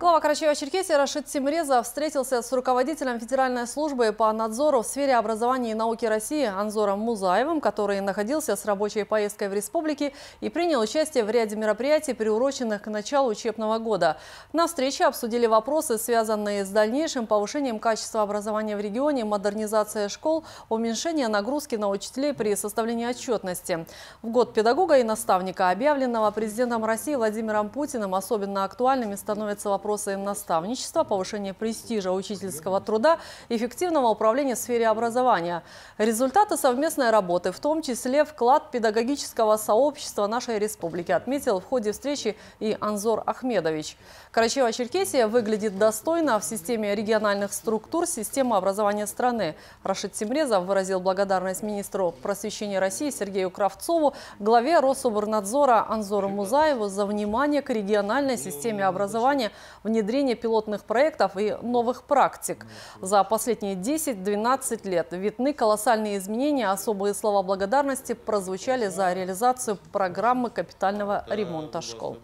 Глава Карачаева-Черкесии Рашид Тимреза встретился с руководителем Федеральной службы по надзору в сфере образования и науки России Анзором Музаевым, который находился с рабочей поездкой в республике и принял участие в ряде мероприятий, приуроченных к началу учебного года. На встрече обсудили вопросы, связанные с дальнейшим повышением качества образования в регионе, модернизация школ, уменьшение нагрузки на учителей при составлении отчетности. В год педагога и наставника, объявленного президентом России Владимиром Путиным, особенно актуальными становятся вопросы вопросы наставничества, повышения престижа учительского труда, эффективного управления в сфере образования. Результаты совместной работы, в том числе вклад педагогического сообщества нашей республики, отметил в ходе встречи и Анзор Ахмедович. Карачево-Черкесия выглядит достойно в системе региональных структур системы образования страны. Рашид Семрезов выразил благодарность министру просвещения России Сергею Кравцову, главе Рособорнадзора Анзору Музаеву за внимание к региональной системе образования, внедрение пилотных проектов и новых практик. За последние 10-12 лет видны колоссальные изменения. Особые слова благодарности прозвучали за реализацию программы капитального ремонта школ.